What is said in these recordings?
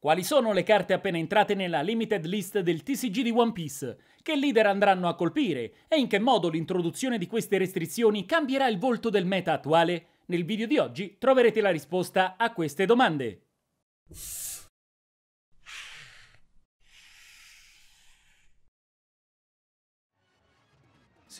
Quali sono le carte appena entrate nella limited list del TCG di One Piece? Che leader andranno a colpire? E in che modo l'introduzione di queste restrizioni cambierà il volto del meta attuale? Nel video di oggi troverete la risposta a queste domande.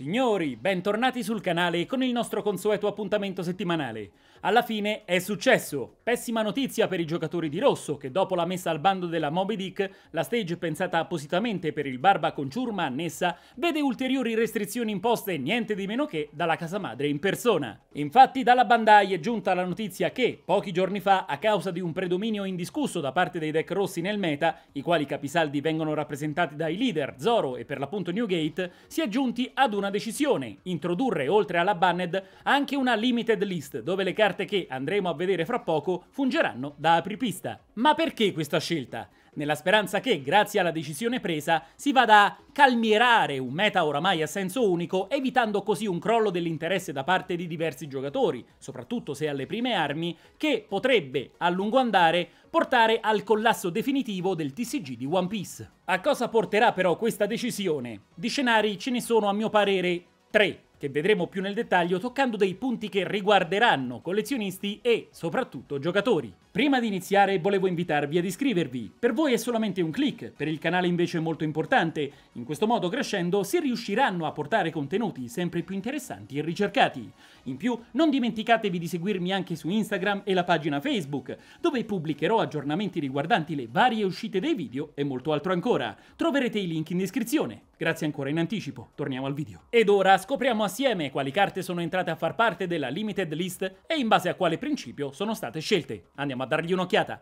Signori, bentornati sul canale con il nostro consueto appuntamento settimanale. Alla fine è successo! Pessima notizia per i giocatori di rosso che dopo la messa al bando della Moby Dick, la stage pensata appositamente per il barba con ciurma annessa, vede ulteriori restrizioni imposte niente di meno che dalla casa madre in persona. Infatti dalla Bandai è giunta la notizia che, pochi giorni fa, a causa di un predominio indiscusso da parte dei deck rossi nel meta, i quali capisaldi vengono rappresentati dai leader Zoro e per l'appunto Newgate, si è giunti ad una una decisione, introdurre oltre alla banned anche una limited list dove le carte che andremo a vedere fra poco fungeranno da apripista. Ma perché questa scelta? nella speranza che, grazie alla decisione presa, si vada a calmierare un meta oramai a senso unico, evitando così un crollo dell'interesse da parte di diversi giocatori, soprattutto se alle prime armi, che potrebbe, a lungo andare, portare al collasso definitivo del TCG di One Piece. A cosa porterà però questa decisione? Di scenari ce ne sono a mio parere tre, che vedremo più nel dettaglio toccando dei punti che riguarderanno collezionisti e soprattutto giocatori. Prima di iniziare volevo invitarvi ad iscrivervi, per voi è solamente un click, per il canale invece è molto importante, in questo modo crescendo si riusciranno a portare contenuti sempre più interessanti e ricercati. In più non dimenticatevi di seguirmi anche su Instagram e la pagina Facebook, dove pubblicherò aggiornamenti riguardanti le varie uscite dei video e molto altro ancora, troverete i link in descrizione. Grazie ancora in anticipo, torniamo al video. Ed ora scopriamo assieme quali carte sono entrate a far parte della limited list e in base a quale principio sono state scelte. Andiamo a dargli un'occhiata.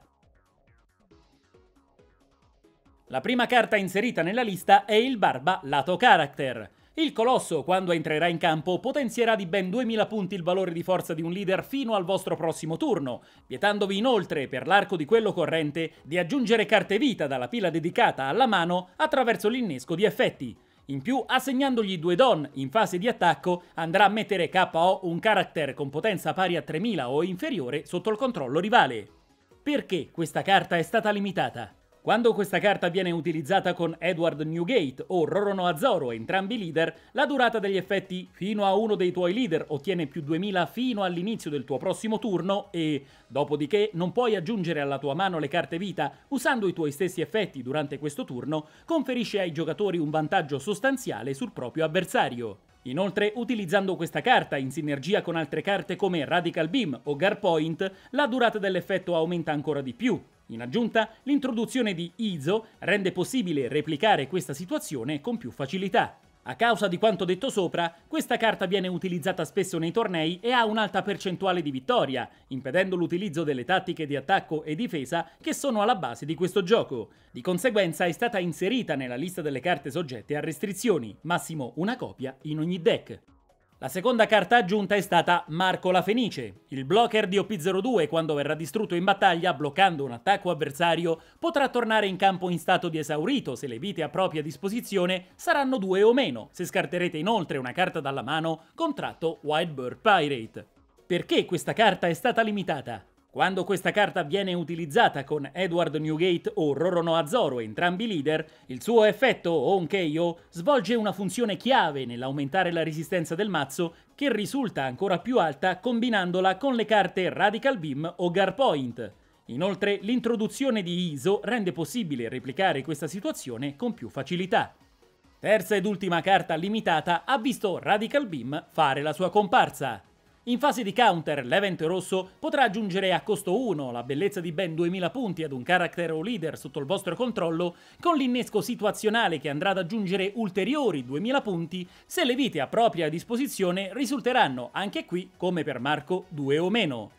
La prima carta inserita nella lista è il Barba lato character. Il Colosso, quando entrerà in campo, potenzierà di ben 2000 punti il valore di forza di un leader fino al vostro prossimo turno, vietandovi inoltre, per l'arco di quello corrente, di aggiungere carte vita dalla pila dedicata alla mano attraverso l'innesco di effetti. In più, assegnandogli due don in fase di attacco, andrà a mettere KO un character con potenza pari a 3000 o inferiore sotto il controllo rivale. Perché questa carta è stata limitata? Quando questa carta viene utilizzata con Edward Newgate o Rorono Azzoro, entrambi leader, la durata degli effetti fino a uno dei tuoi leader ottiene più 2000 fino all'inizio del tuo prossimo turno e, dopodiché, non puoi aggiungere alla tua mano le carte vita usando i tuoi stessi effetti durante questo turno, conferisce ai giocatori un vantaggio sostanziale sul proprio avversario. Inoltre, utilizzando questa carta in sinergia con altre carte come Radical Beam o Garpoint, la durata dell'effetto aumenta ancora di più. In aggiunta, l'introduzione di Izo rende possibile replicare questa situazione con più facilità. A causa di quanto detto sopra, questa carta viene utilizzata spesso nei tornei e ha un'alta percentuale di vittoria, impedendo l'utilizzo delle tattiche di attacco e difesa che sono alla base di questo gioco. Di conseguenza è stata inserita nella lista delle carte soggette a restrizioni, massimo una copia in ogni deck. La seconda carta aggiunta è stata Marco la Fenice. Il blocker di OP02 quando verrà distrutto in battaglia bloccando un attacco avversario potrà tornare in campo in stato di esaurito se le vite a propria disposizione saranno due o meno, se scarterete inoltre una carta dalla mano contratto Bird Pirate. Perché questa carta è stata limitata? Quando questa carta viene utilizzata con Edward Newgate o Roronoa Zoro, entrambi leader, il suo effetto On KO svolge una funzione chiave nell'aumentare la resistenza del mazzo che risulta ancora più alta combinandola con le carte Radical Beam o Garpoint. Inoltre l'introduzione di ISO rende possibile replicare questa situazione con più facilità. Terza ed ultima carta limitata ha visto Radical Beam fare la sua comparsa. In fase di counter, l'event rosso potrà aggiungere a costo 1 la bellezza di ben 2000 punti ad un character o leader sotto il vostro controllo, con l'innesco situazionale che andrà ad aggiungere ulteriori 2000 punti se le vite a propria disposizione risulteranno anche qui, come per Marco, 2 o meno.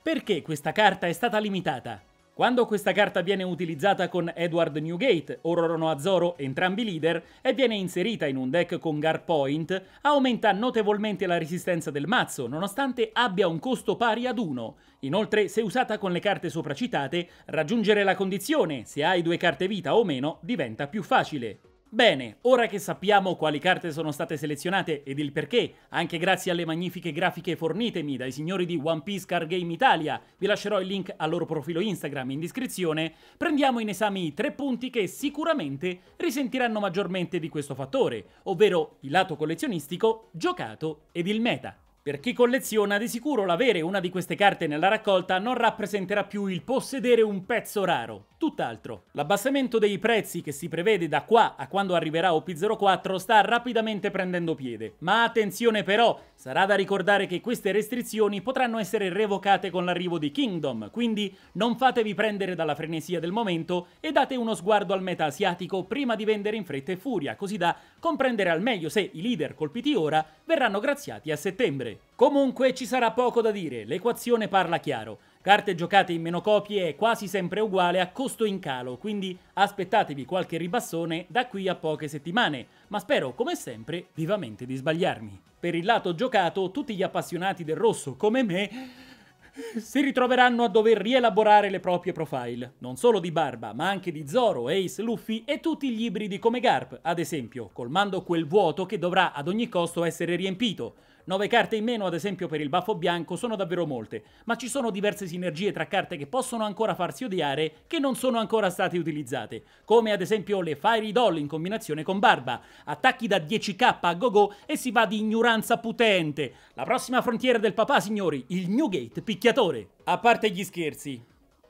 Perché questa carta è stata limitata? Quando questa carta viene utilizzata con Edward Newgate o Rorono Azoro, entrambi leader, e viene inserita in un deck con Gar Point, aumenta notevolmente la resistenza del mazzo, nonostante abbia un costo pari ad 1. Inoltre, se usata con le carte sopracitate, raggiungere la condizione, se hai due carte vita o meno, diventa più facile. Bene, ora che sappiamo quali carte sono state selezionate ed il perché, anche grazie alle magnifiche grafiche fornitemi dai signori di One Piece Car Game Italia, vi lascerò il link al loro profilo Instagram in descrizione, prendiamo in esame i tre punti che sicuramente risentiranno maggiormente di questo fattore, ovvero il lato collezionistico, giocato ed il meta. Per chi colleziona, di sicuro l'avere una di queste carte nella raccolta non rappresenterà più il possedere un pezzo raro, tutt'altro. L'abbassamento dei prezzi che si prevede da qua a quando arriverà OP04 sta rapidamente prendendo piede. Ma attenzione però, sarà da ricordare che queste restrizioni potranno essere revocate con l'arrivo di Kingdom, quindi non fatevi prendere dalla frenesia del momento e date uno sguardo al meta asiatico prima di vendere in fretta e furia, così da comprendere al meglio se i leader colpiti ora verranno graziati a settembre giocatore. Comunque ci sarà poco da dire, l'equazione parla chiaro. Carte giocate in meno copie è quasi sempre uguale a costo in calo, quindi aspettatevi qualche ribassone da qui a poche settimane, ma spero come sempre vivamente di sbagliarmi. Per il lato giocato tutti gli appassionati del rosso come me si ritroveranno a dover rielaborare le proprie profile, non solo di Barba, ma anche di Zoro, Ace, Luffy e tutti gli ibridi come Garp, ad esempio, colmando quel vuoto che dovrà ad ogni costo essere riempito. 9 carte in meno, ad esempio per il baffo bianco, sono davvero molte, ma ci sono diverse sinergie tra carte che possono ancora farsi odiare che non sono ancora state utilizzate, come ad esempio le Fiery Doll in combinazione con Barba, attacchi da 10k a go-go e si va di ignoranza putente. La prossima frontiera del papà, signori, il Newgate picchiatore. A parte gli scherzi,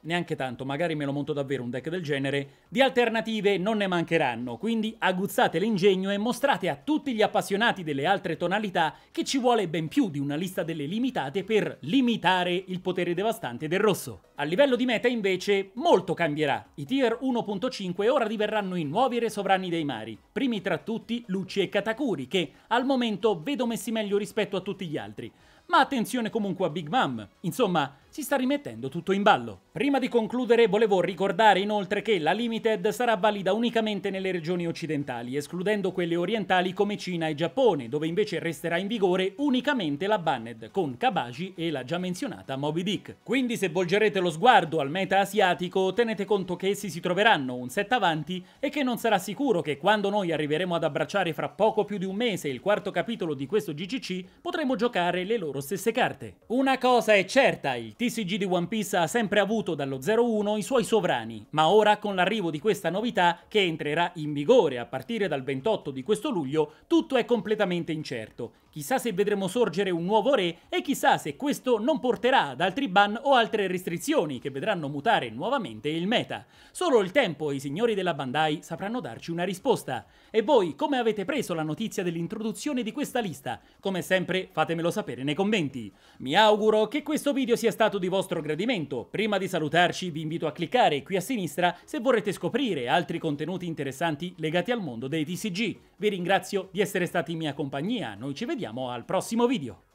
neanche tanto, magari me lo monto davvero un deck del genere, di alternative non ne mancheranno, quindi aguzzate l'ingegno e mostrate a tutti gli appassionati delle altre tonalità che ci vuole ben più di una lista delle limitate per limitare il potere devastante del rosso. A livello di meta invece molto cambierà, i tier 1.5 ora diverranno i nuovi re sovrani dei mari, primi tra tutti Luci e Katakuri che al momento vedo messi meglio rispetto a tutti gli altri, ma attenzione comunque a Big Mom. Insomma, si sta rimettendo tutto in ballo. Prima di concludere volevo ricordare inoltre che la Limited sarà valida unicamente nelle regioni occidentali, escludendo quelle orientali come Cina e Giappone, dove invece resterà in vigore unicamente la Banned con Kabaji e la già menzionata Moby Dick. Quindi se volgerete lo sguardo al meta asiatico tenete conto che essi si troveranno un set avanti e che non sarà sicuro che quando noi arriveremo ad abbracciare fra poco più di un mese il quarto capitolo di questo GCC potremo giocare le loro loro stesse carte. Una cosa è certa, il TCG di One Piece ha sempre avuto dallo 01 i suoi sovrani, ma ora con l'arrivo di questa novità, che entrerà in vigore a partire dal 28 di questo luglio, tutto è completamente incerto. Chissà se vedremo sorgere un nuovo re e chissà se questo non porterà ad altri ban o altre restrizioni che vedranno mutare nuovamente il meta. Solo il tempo e i signori della Bandai sapranno darci una risposta. E voi come avete preso la notizia dell'introduzione di questa lista? Come sempre fatemelo sapere nei commenti. Mi auguro che questo video sia stato di vostro gradimento. Prima di salutarci vi invito a cliccare qui a sinistra se vorrete scoprire altri contenuti interessanti legati al mondo dei TCG. Vi ringrazio di essere stati in mia compagnia, noi ci vediamo vediamo al prossimo video.